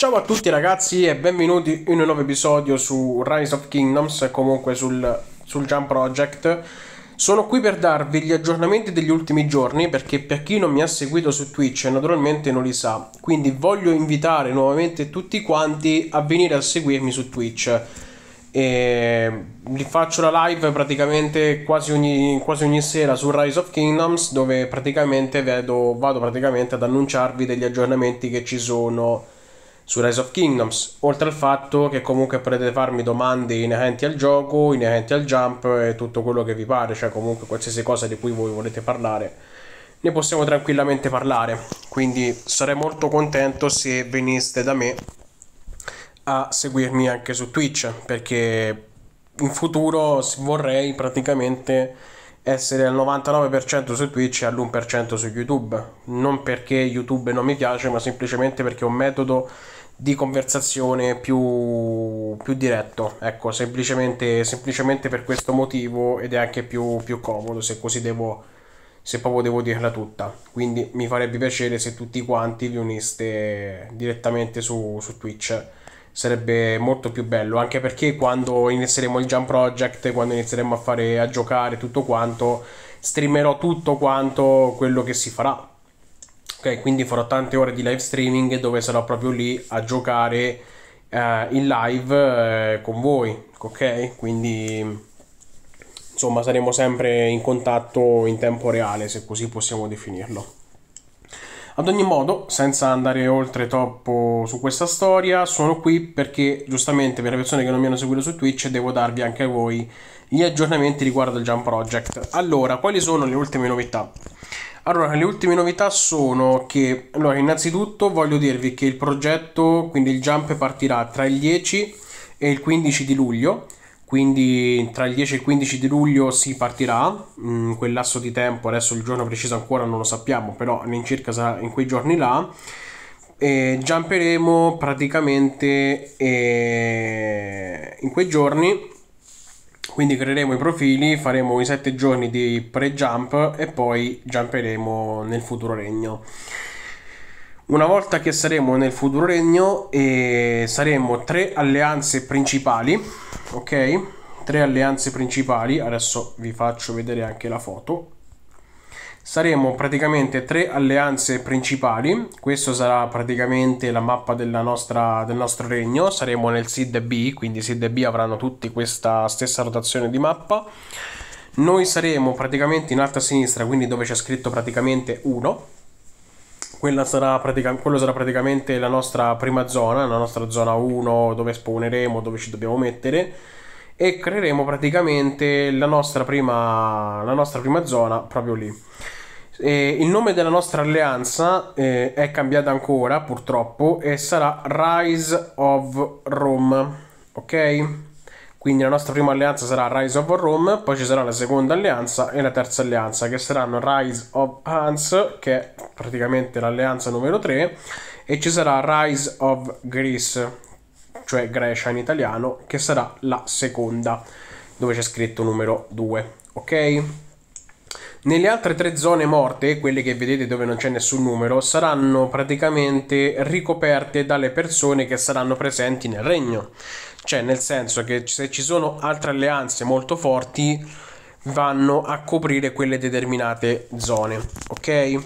Ciao a tutti ragazzi e benvenuti in un nuovo episodio su Rise of Kingdoms e comunque sul, sul Jump Project. Sono qui per darvi gli aggiornamenti degli ultimi giorni perché per chi non mi ha seguito su Twitch naturalmente non li sa, quindi voglio invitare nuovamente tutti quanti a venire a seguirmi su Twitch. E li faccio la live praticamente quasi ogni, quasi ogni sera su Rise of Kingdoms dove praticamente vedo, vado praticamente ad annunciarvi degli aggiornamenti che ci sono su Rise of Kingdoms, oltre al fatto che comunque potete farmi domande inerenti al gioco, inerenti al jump e tutto quello che vi pare, cioè comunque qualsiasi cosa di cui voi volete parlare, ne possiamo tranquillamente parlare, quindi sarei molto contento se veniste da me a seguirmi anche su Twitch, perché in futuro vorrei praticamente essere al 99% su Twitch e all'1% su YouTube. Non perché YouTube non mi piace, ma semplicemente perché è un metodo di conversazione più, più diretto. Ecco, semplicemente, semplicemente, per questo motivo ed è anche più, più comodo se così devo, se proprio devo dirla tutta. Quindi mi farebbe piacere se tutti quanti vi uniste direttamente su, su Twitch sarebbe molto più bello anche perché quando inizieremo il Jump Project quando inizieremo a fare a giocare tutto quanto streamerò tutto quanto quello che si farà ok quindi farò tante ore di live streaming dove sarò proprio lì a giocare eh, in live eh, con voi ok quindi insomma saremo sempre in contatto in tempo reale se così possiamo definirlo ad ogni modo, senza andare oltre troppo su questa storia, sono qui perché giustamente per le persone che non mi hanno seguito su Twitch devo darvi anche a voi gli aggiornamenti riguardo il Jump Project. Allora, quali sono le ultime novità? Allora, le ultime novità sono che, allora, innanzitutto voglio dirvi che il progetto, quindi il Jump, partirà tra il 10 e il 15 di luglio quindi tra il 10 e il 15 di luglio si partirà, in mm, quel lasso di tempo, adesso il giorno preciso ancora non lo sappiamo, però all'incirca sarà in quei giorni là, e giamperemo praticamente eh, in quei giorni, quindi creeremo i profili, faremo i 7 giorni di pre-jump e poi jumperemo nel futuro regno. Una volta che saremo nel futuro regno e saremo tre alleanze principali, ok? Tre alleanze principali, adesso vi faccio vedere anche la foto. Saremo praticamente tre alleanze principali, questa sarà praticamente la mappa nostra, del nostro regno, saremo nel SID B, quindi SID B avranno tutti questa stessa rotazione di mappa. Noi saremo praticamente in alto a sinistra, quindi dove c'è scritto praticamente 1, sarà quello sarà praticamente la nostra prima zona, la nostra zona 1 dove spawneremo, dove ci dobbiamo mettere e creeremo praticamente la nostra prima, la nostra prima zona proprio lì. E il nome della nostra alleanza eh, è cambiato ancora purtroppo e sarà Rise of Rome, ok? Quindi la nostra prima alleanza sarà Rise of Rome, poi ci sarà la seconda alleanza e la terza alleanza, che saranno Rise of Hans, che è praticamente l'alleanza numero 3, e ci sarà Rise of Greece, cioè Grecia in italiano, che sarà la seconda, dove c'è scritto numero 2. Ok? Nelle altre tre zone morte, quelle che vedete dove non c'è nessun numero, saranno praticamente ricoperte dalle persone che saranno presenti nel regno. Cioè, nel senso che se ci sono altre alleanze molto forti, vanno a coprire quelle determinate zone, ok?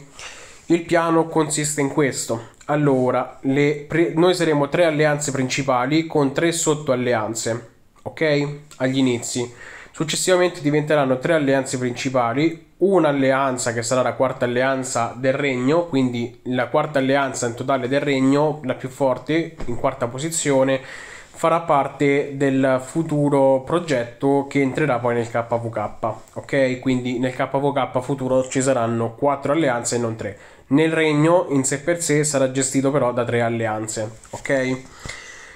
Il piano consiste in questo. Allora, pre... noi saremo tre alleanze principali con tre sottoalleanze, ok? Agli inizi. Successivamente diventeranno tre alleanze principali, un'alleanza che sarà la quarta alleanza del regno, quindi la quarta alleanza in totale del regno, la più forte, in quarta posizione, farà parte del futuro progetto che entrerà poi nel KVK, ok? Quindi nel KVK futuro ci saranno quattro alleanze e non tre. Nel regno in sé per sé sarà gestito però da tre alleanze, ok?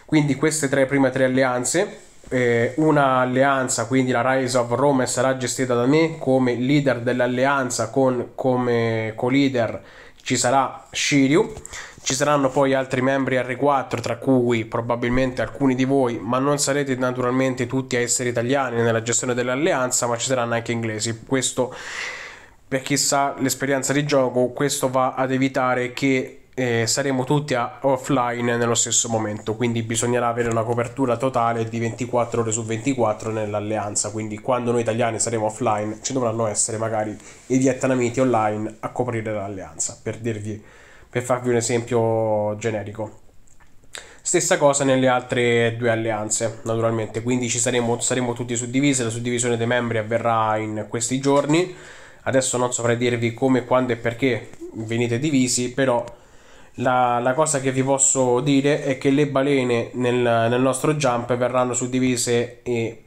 Quindi queste tre prime tre alleanze eh, un'alleanza, quindi la Rise of Rome sarà gestita da me come leader dell'alleanza con come co-leader ci sarà Shiryu. Ci saranno poi altri membri R4, tra cui probabilmente alcuni di voi, ma non sarete naturalmente tutti a essere italiani nella gestione dell'alleanza, ma ci saranno anche inglesi. Questo, per chi sa l'esperienza di gioco, questo va ad evitare che eh, saremo tutti offline nello stesso momento, quindi bisognerà avere una copertura totale di 24 ore su 24 nell'alleanza, quindi quando noi italiani saremo offline ci dovranno essere magari i vietnamiti online a coprire l'alleanza, per, dirvi, per farvi un esempio generico. Stessa cosa nelle altre due alleanze, naturalmente, quindi ci saremo, saremo tutti suddivisi, la suddivisione dei membri avverrà in questi giorni. Adesso non saprei dirvi come, quando e perché venite divisi, però la, la, cosa che vi posso dire è che le balene nel, nel nostro jump verranno suddivise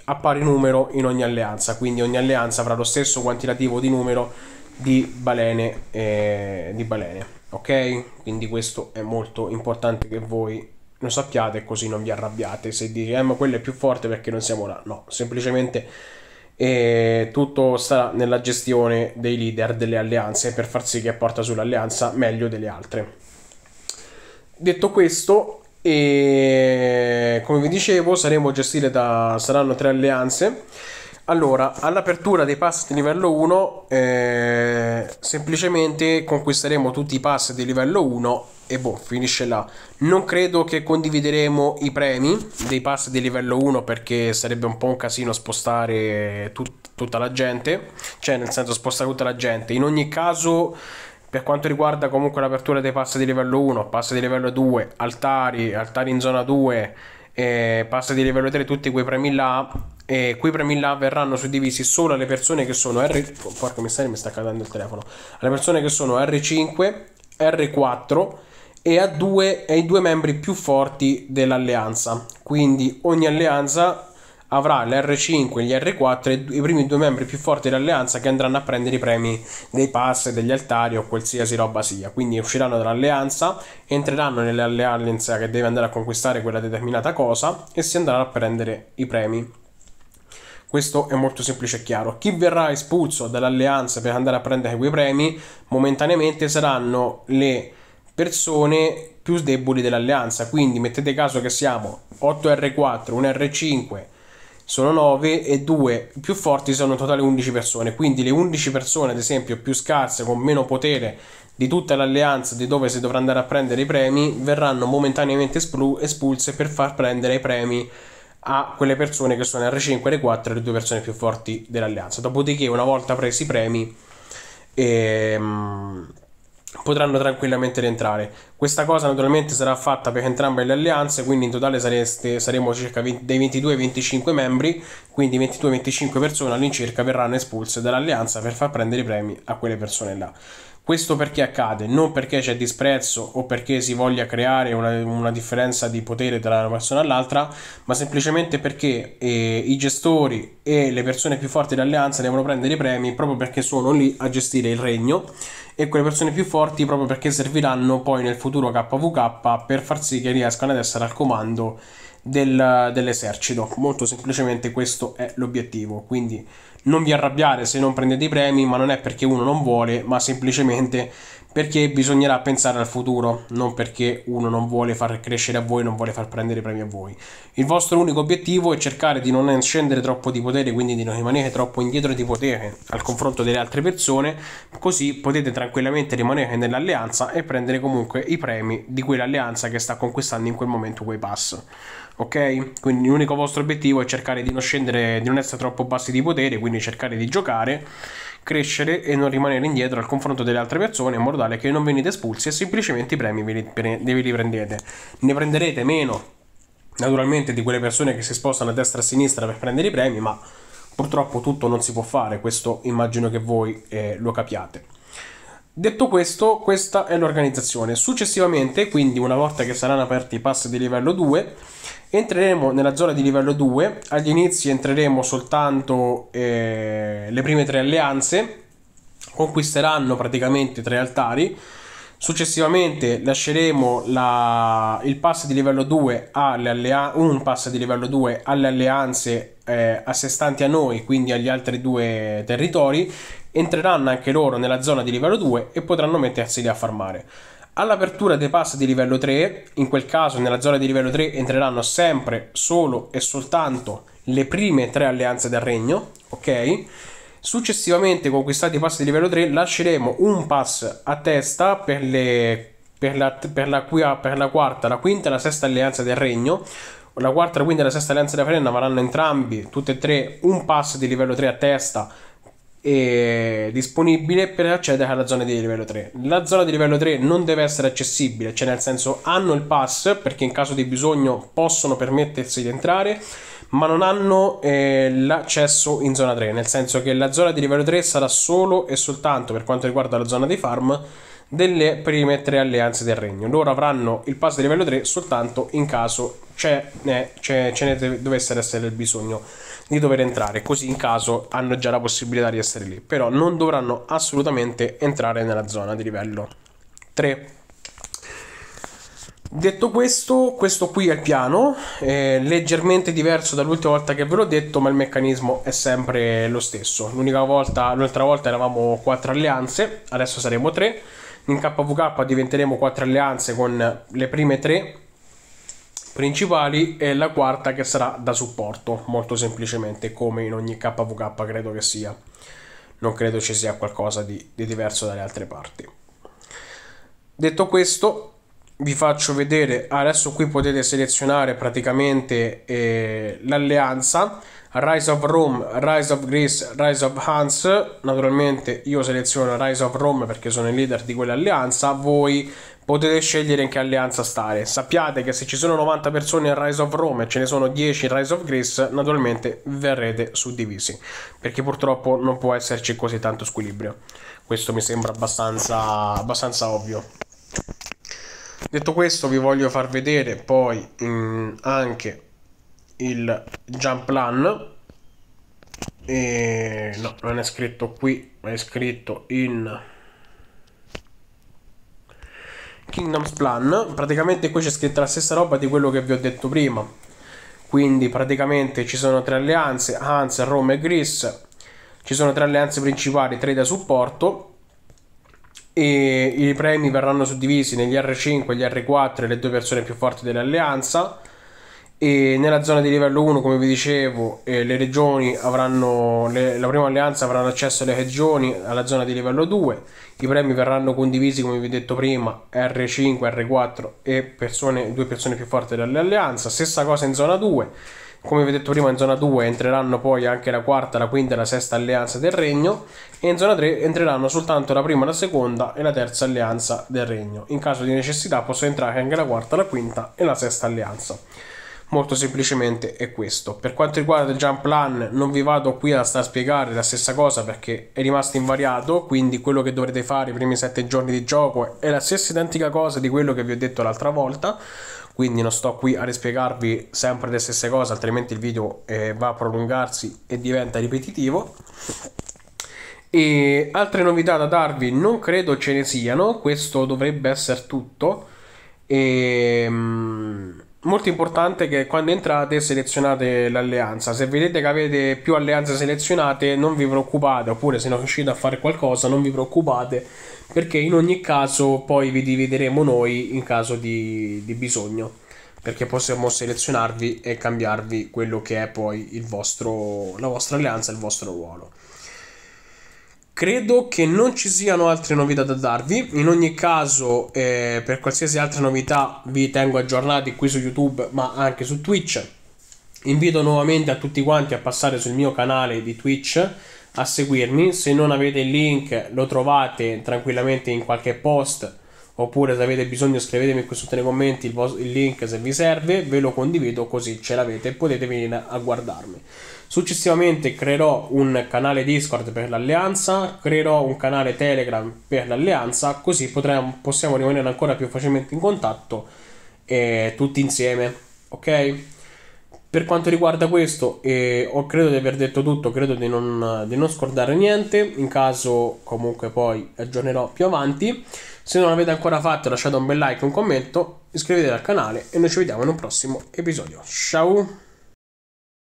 a pari numero in ogni alleanza, quindi ogni alleanza avrà lo stesso quantitativo di numero di balene. Eh, di balene. Ok? Quindi questo è molto importante che voi lo sappiate così non vi arrabbiate se dite eh, ma quello è più forte perché non siamo là. No, semplicemente e eh, tutto sta nella gestione dei leader delle alleanze per far sì che porta sull'alleanza meglio delle altre detto questo, e come vi dicevo, saremo gestite da saranno tre alleanze. Allora, all'apertura dei pass di livello 1, eh, semplicemente conquisteremo tutti i pass di livello 1 e boh, finisce là. Non credo che condivideremo i premi dei pass di livello 1 perché sarebbe un po' un casino spostare tut tutta la gente, cioè nel senso spostare tutta la gente. In ogni caso per quanto riguarda comunque l'apertura dei pass di livello 1, pass di livello 2, altari, altari in zona 2, eh, pass di livello 3, tutti quei premi là, eh, quei premi là verranno suddivisi solo alle persone che sono R... Oh, Porca miseria, mi sta cadendo il telefono. Alle persone che sono R5, R4 e a due, ai due membri più forti dell'alleanza. Quindi ogni alleanza avrà l'R5 e gli R4 i primi due membri più forti dell'alleanza che andranno a prendere i premi dei pass, degli altari o qualsiasi roba sia. Quindi usciranno dall'alleanza, entreranno nell'alleanza che deve andare a conquistare quella determinata cosa e si andranno a prendere i premi. Questo è molto semplice e chiaro. Chi verrà espulso dall'alleanza per andare a prendere quei premi momentaneamente saranno le persone più deboli dell'alleanza. Quindi mettete caso che siamo 8R4, 1R5, sono 9 e 2 più forti sono in totale 11 persone, quindi le 11 persone ad esempio più scarse con meno potere di tutta l'alleanza di dove si dovrà andare a prendere i premi verranno momentaneamente espulse per far prendere i premi a quelle persone che sono R5, R4 e le due persone più forti dell'alleanza. Dopodiché una volta presi i premi... Ehm, potranno tranquillamente rientrare. Questa cosa naturalmente sarà fatta per entrambe le alleanze, quindi in totale sareste, saremo circa 20, dei 22-25 membri, quindi 22-25 persone all'incirca verranno espulse dall'alleanza per far prendere i premi a quelle persone là. Questo perché accade, non perché c'è disprezzo o perché si voglia creare una, una differenza di potere tra una persona all'altra, ma semplicemente perché eh, i gestori e le persone più forti dell'alleanza devono prendere i premi proprio perché sono lì a gestire il regno e quelle persone più forti proprio perché serviranno poi nel futuro KVK per far sì che riescano ad essere al comando del, dell'esercito. Molto semplicemente questo è l'obiettivo. Quindi non vi arrabbiate se non prendete i premi, ma non è perché uno non vuole, ma semplicemente perché bisognerà pensare al futuro, non perché uno non vuole far crescere a voi, non vuole far prendere premi a voi. Il vostro unico obiettivo è cercare di non scendere troppo di potere, quindi di non rimanere troppo indietro di potere al confronto delle altre persone, così potete tranquillamente rimanere nell'alleanza e prendere comunque i premi di quell'alleanza che sta conquistando in quel momento quei pass. Ok? Quindi l'unico vostro obiettivo è cercare di non scendere, di non essere troppo bassi di potere, quindi cercare di giocare crescere e non rimanere indietro al confronto delle altre persone in modo tale che non venite espulsi e semplicemente i premi ve li, li prendete. Ne prenderete meno naturalmente di quelle persone che si spostano a destra e a sinistra per prendere i premi, ma purtroppo tutto non si può fare, questo immagino che voi eh, lo capiate. Detto questo, questa è l'organizzazione. Successivamente, quindi una volta che saranno aperti i pass di livello 2, Entreremo nella zona di livello 2, agli inizi entreremo soltanto eh, le prime tre alleanze, conquisteranno praticamente tre altari, successivamente lasceremo la, il pass di livello 2 alle alleanze, un pass di livello 2 alle alleanze eh, stanti a noi, quindi agli altri due territori, entreranno anche loro nella zona di livello 2 e potranno metterseli a farmare. All'apertura dei pass di livello 3, in quel caso nella zona di livello 3 entreranno sempre, solo e soltanto le prime tre alleanze del regno, ok? Successivamente, conquistati i pass di livello 3, lasceremo un pass a testa per, le, per, la, per, la, per la quarta, la quinta e la sesta alleanza del regno la quarta, la quinta e la sesta alleanza della Frenna avranno entrambi, tutte e tre, un pass di livello 3 a testa e disponibile per accedere alla zona di livello 3. La zona di livello 3 non deve essere accessibile, cioè nel senso hanno il pass perché in caso di bisogno possono permettersi di entrare, ma non hanno eh, l'accesso in zona 3, nel senso che la zona di livello 3 sarà solo e soltanto per quanto riguarda la zona dei farm delle prime tre alleanze del regno. Loro avranno il pass di livello 3 soltanto in caso c'è, cioè, eh, c'è, ce ne deve, dovesse essere il bisogno di dover entrare, così in caso hanno già la possibilità di essere lì, però non dovranno assolutamente entrare nella zona di livello 3. Detto questo, questo qui è il piano, è leggermente diverso dall'ultima volta che ve l'ho detto, ma il meccanismo è sempre lo stesso. L'unica volta, l'altra volta eravamo quattro alleanze, adesso saremo tre. In KVK diventeremo quattro alleanze con le prime tre principali e la quarta che sarà da supporto, molto semplicemente come in ogni KVK credo che sia. Non credo ci sia qualcosa di, di diverso dalle altre parti. Detto questo, vi faccio vedere adesso qui potete selezionare praticamente eh, l'alleanza Rise of Rome, Rise of Greece, Rise of Hans naturalmente io seleziono Rise of Rome perché sono il leader di quell'alleanza voi potete scegliere in che alleanza stare. Sappiate che se ci sono 90 persone in Rise of Rome e ce ne sono 10 in Rise of Greece, naturalmente verrete suddivisi, perché purtroppo non può esserci così tanto squilibrio. Questo mi sembra abbastanza, abbastanza ovvio. Detto questo vi voglio far vedere poi mh, mm, anche il jump plan e no non è scritto qui ma è scritto in Kingdoms Plan, praticamente qui c'è scritta la stessa roba di quello che vi ho detto prima. Quindi praticamente ci sono tre alleanze, Hans, Rome e Gris. Ci sono tre alleanze principali, tre da supporto e i premi verranno suddivisi negli R5, gli R4 e le due persone più forti dell'alleanza e nella zona di livello 1, come vi dicevo, eh, le regioni avranno le, la prima alleanza avranno accesso alle regioni alla zona di livello 2. I premi verranno condivisi, come vi ho detto prima, R5, R4 e persone, due persone più forti dell'alleanza. Stessa cosa in zona 2. Come vi ho detto prima, in zona 2 entreranno poi anche la quarta, la quinta e la sesta alleanza del regno. E in zona 3 entreranno soltanto la prima, la seconda e la terza alleanza del regno. In caso di necessità, possono entrare anche la quarta, la quinta e la sesta alleanza molto semplicemente è questo per quanto riguarda il jump plan non vi vado qui a star spiegare la stessa cosa perché è rimasto invariato quindi quello che dovrete fare i primi 7 giorni di gioco è la stessa identica cosa di quello che vi ho detto l'altra volta quindi non sto qui a rispiegarvi sempre le stesse cose altrimenti il video eh, va a prolungarsi e diventa ripetitivo e altre novità da darvi non credo ce ne siano questo dovrebbe essere tutto e ehm, molto importante che quando entrate selezionate l'alleanza se vedete che avete più alleanze selezionate non vi preoccupate oppure se non riuscite a fare qualcosa non vi preoccupate perché in ogni caso poi vi divideremo noi in caso di, di bisogno perché possiamo selezionarvi e cambiarvi quello che è poi vostro, la vostra alleanza il vostro ruolo Credo che non ci siano altre novità da darvi, in ogni caso eh, per qualsiasi altra novità vi tengo aggiornati qui su YouTube ma anche su Twitch. Invito nuovamente a tutti quanti a passare sul mio canale di Twitch a seguirmi, se non avete il link lo trovate tranquillamente in qualche post oppure se avete bisogno scrivetemi qui sotto nei commenti il, il link se vi serve, ve lo condivido così ce l'avete e potete venire a guardarmi. Successivamente creerò un canale Discord per l'alleanza, creerò un canale Telegram per l'alleanza, così potremo, possiamo rimanere ancora più facilmente in contatto eh, tutti insieme, ok? Per quanto riguarda questo, eh, ho credo di aver detto tutto, credo di non, di non scordare niente, in caso comunque poi aggiornerò più avanti. Se non l'avete ancora fatto lasciate un bel like, un commento, iscrivetevi al canale e noi ci vediamo in un prossimo episodio. Ciao!